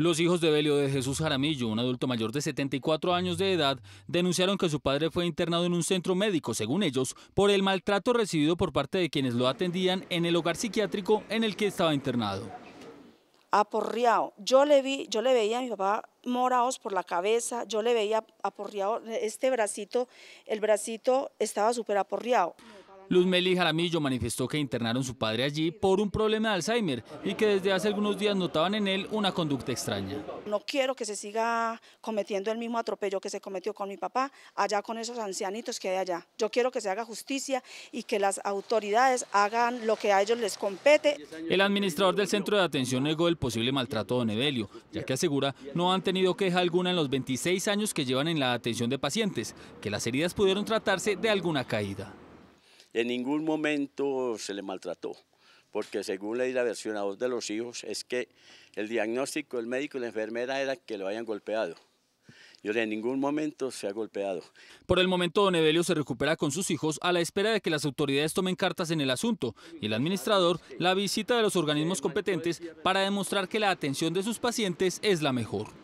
Los hijos de Belio de Jesús Jaramillo, un adulto mayor de 74 años de edad, denunciaron que su padre fue internado en un centro médico, según ellos, por el maltrato recibido por parte de quienes lo atendían en el hogar psiquiátrico en el que estaba internado. Aporreado. Yo le vi, yo le veía a mi papá morados por la cabeza, yo le veía aporriado este bracito, el bracito estaba súper aporreado. Luz Meli Jaramillo manifestó que internaron su padre allí por un problema de Alzheimer y que desde hace algunos días notaban en él una conducta extraña. No quiero que se siga cometiendo el mismo atropello que se cometió con mi papá allá con esos ancianitos que hay allá. Yo quiero que se haga justicia y que las autoridades hagan lo que a ellos les compete. El administrador del centro de atención negó el posible maltrato de Nevelio, ya que asegura no han tenido queja alguna en los 26 años que llevan en la atención de pacientes, que las heridas pudieron tratarse de alguna caída. En ningún momento se le maltrató, porque según la versión a voz de los hijos, es que el diagnóstico del médico y la enfermera era que lo hayan golpeado. Yo en ningún momento se ha golpeado. Por el momento, Don Evelio se recupera con sus hijos a la espera de que las autoridades tomen cartas en el asunto y el administrador la visita de los organismos competentes para demostrar que la atención de sus pacientes es la mejor.